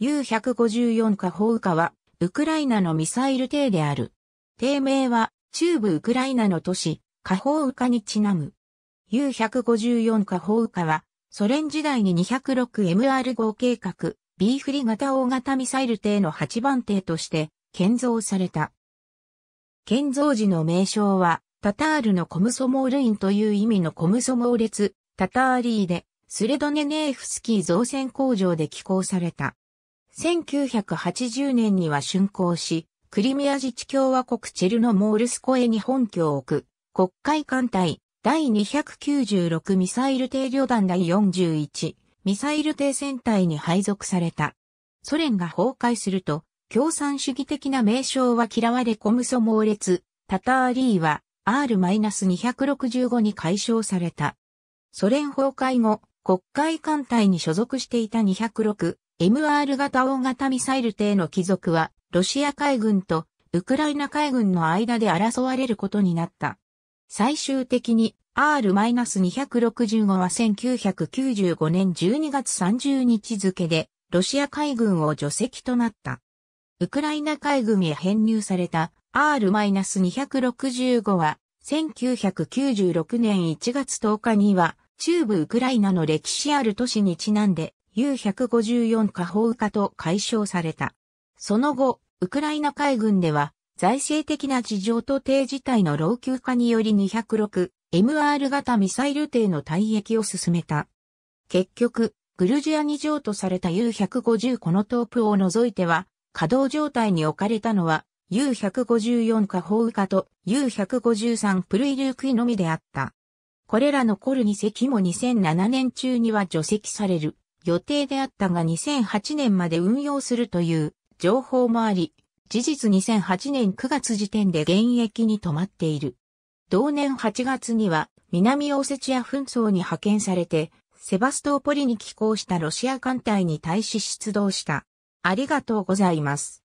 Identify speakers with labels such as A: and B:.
A: U154 カホウカは、ウクライナのミサイル艇である。艇名は、中部ウクライナの都市、カホウカにちなむ。U154 カホウカは、ソ連時代に 206MR5 計画、B フリ型大型ミサイル艇の8番艇として、建造された。建造時の名称は、タタールのコムソモールインという意味のコムソモーレツ、タターリーで、スレドネネーフスキー造船工場で寄港された。1980年には竣工し、クリミア自治共和国チェルノモールスコエに本拠を置く、国会艦隊、第296ミサイル艇旅団第41、ミサイル艇戦隊に配属された。ソ連が崩壊すると、共産主義的な名称は嫌われコムソ猛烈、タターリーは R-265 に解消された。ソ連崩壊後、国会艦隊に所属していた206 MR 型大型ミサイル艇の帰属は、ロシア海軍とウクライナ海軍の間で争われることになった。最終的に R-265 は1995年12月30日付で、ロシア海軍を除籍となった。ウクライナ海軍へ編入された R-265 は、1996年1月10日には、中部ウクライナの歴史ある都市にちなんで、U154 火砲化と解消された。その後、ウクライナ海軍では、財政的な事情と低自体の老朽化により 206MR 型ミサイル艇の退役を進めた。結局、グルジアに譲渡された U150 このトープを除いては、稼働状態に置かれたのは U154 火砲化と U153 プルイルークイのみであった。これらのコル2隻も2007年中には除籍される。予定であったが2008年まで運用するという情報もあり、事実2008年9月時点で現役に止まっている。同年8月には南オセチア紛争に派遣されて、セバストポリに寄港したロシア艦隊に対し出動した。ありがとうございます。